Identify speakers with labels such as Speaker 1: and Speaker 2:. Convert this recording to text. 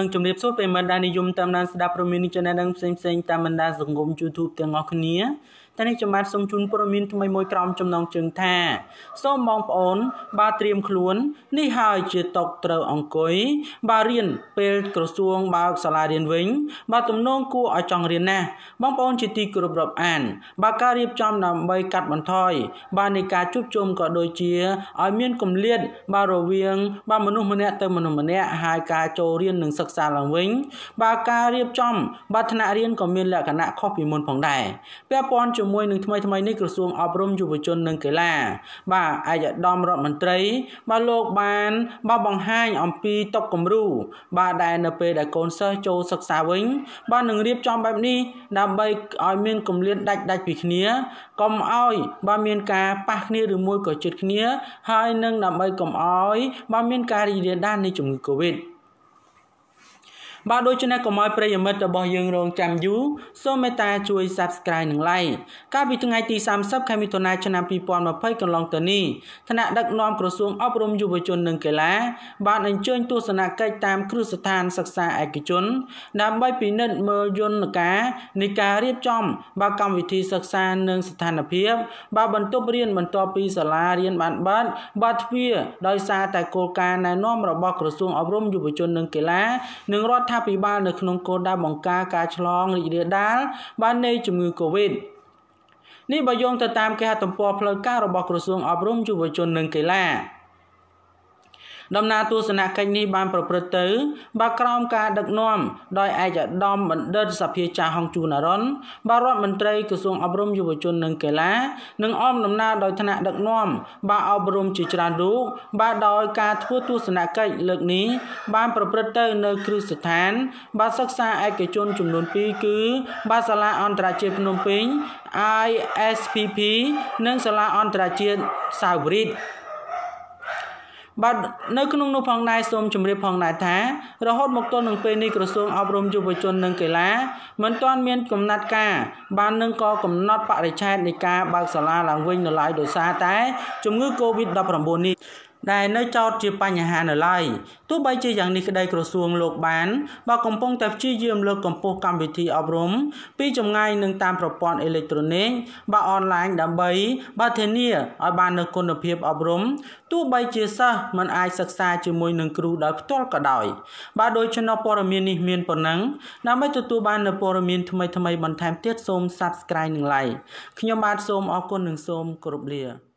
Speaker 1: នឹងជំរាបសួរប្រិមត្តដែលនិយមតាមដានស្ដាប់ព្រមាននេះចំណេះដឹងផ្សេងៗតាមបណ្ដាសង្គម YouTube ទាំងអស់គ្នាតែនេះខ្ញុំបាទសូមជូនព័ត៌មានថ្មីមួយក្រោមចំណងជើងថា សូមបងប្អូនបាទត្រៀមខ្លួន នេះហើយជាតុកត្រូវអង្គុយបាទរៀនពេលក្រសួងបើកសាលារៀនវិញ បាទទំនងគួរឲ្យចង់រៀនណាស់បងប្អូនជាទីគោរពរាប់អានបាទការរៀបចំដើម្បីកាត់បន្ថយបាទនៃការជួបជុំក៏ដូចជាឲ្យមានគម្លាតបាទរវាងបាទមនុស្សម្នាក់ទៅមនុស្សម្នាក់ហើយការចូលរៀននិងសិក្សាឡើងវិញបាទការរៀបចំ បាទថ្នាក់រៀនក៏មានលក្ខណៈខុសពីមុនផងដែរពាក់ព័ន្ធជាជាមួយនឹងថ្មីថ្មីនេះក្រសួងអប់រំយុវជននិងកីឡាបាទឯកឧត្តមរដ្ឋមន្ត្រី បាទលោកបានបាទបង្ហាញអំពីតុគំរូ បាទដែលនៅពេលដែលកូនសិស្សចូលសិក្សាវិញបាទនឹងរៀបចំបែបនេះដើម្បីឲ្យមានគម្លាតដាច់ដាច់ពីគ្នាកុំឲ្យបាទមានការប៉ះគ្នាឬមួយក៏ជិតគ្នាហើយនឹងដើម្បីកុំឲ្យបាទមានការរីករាលដាលនៃជំងឺ Covid បើដូច្នេះកុំឲ្យប្រិយមិត្តរបស់យើងរងចាំយូរសូមមេត្តាជួយ Subscribe និង Like កាលពីថ្ងៃទី30ខែមិថុនាឆ្នាំ2020កន្លងទៅនេះថ្នាក់ដឹកនាំក្រសួងអប់រំយុវជននិងកីឡាបានអញ្ជើញទស្សនកិច្ចតាមគ្រឹះស្ថានសិក្សាឯកជនដើម្បីពិនិត្យមើលយន្តការនៃការរៀបចំបើកកម្មវិធីសិក្សានិងស្ថានភាពបើបន្ទប់រៀនបន្ទាប់ពីសាលារៀនបានបាត់បើទ្វារដោយសារតែគោលការណ៍ណែនាំរបស់ក្រសួងអប់រំយុវជននិងកីឡានិងរដ្ឋរដ្ឋាភិបាលនៅក្នុងគោលដៅបង្ការការឆ្លងរីករាលដាលបាននៃជំងឺ Covid នេះបើយោងទៅតាមគេហទំព័រផ្លូវការរបស់ក្រសួងអប់រំយុវជននិងកីឡាដំណើរទស្សនកិច្ចនេះបានប្រព្រឹត្តទៅបាទក្រោមការដឹកនាំដោយឯកឧត្តមបណ្ឌិតសភាចាហុងជូណារ៉ុនបាទរដ្ឋមន្ត្រីក្រសួងអប់រំយុវជននិងកីឡានិងអមដំណើរដោយថ្នាក់ដឹកនាំបាទអប់រំជាច្រើនរូបបាទដោយការធ្វើទស្សនកិច្ចលើកនេះ បានប្រព្រឹត្តទៅនៅគ្រឹះស្ថាន បាទសិក្សាឯកជនចំនួន2គឺ បាទសាលាអន្តរជាតិភ្នំពេញ ISPP និងសាលាអន្តរជាតិសាវរីតបាទនៅក្នុងនោះផងដែរសូមជម្រាបផងដែរថារហូតមកទល់នឹងពេលនេះក្រសួងអប់រំយុវជននិងកីឡាមិនទាន់មានកំណត់ការបាននឹងក៏កំណត់បរិច្ឆេទនៃការបើកសាលាឡើងវិញនៅឡើយដោយសារតែជំងឺ Covid-19 នេះដែលនៅចោតជាបញ្ហានៅឡើយទោះបីជាយ៉ាងនេះក្តីក្រសួងលោកបានបើកំពុងតែព្យាយាមលើកកម្ពស់កម្មវិធីអប់រំពីចម្ងាយនិងតាមប្រព័ន្ធអេເລັກត្រូនិកបើអនឡាញដើម្បីបើធានាឲ្យបាននូវគុណភាពអប់រំទោះបីជាសិស្សមិនអាចសិក្សាជាមួយនឹងគ្រូដោយផ្ទាល់ក៏ដោយបើដូច្នោះព័ត៌មាននេះមានប៉ុណ្ណឹងដើម្បីទទួលបាននូវព័ត៌មានថ្មីៗបន្ថែមទៀតសូម Subscribe និង Like ខ្ញុំបាទសូមអរគុណនិងសូមគោរពលា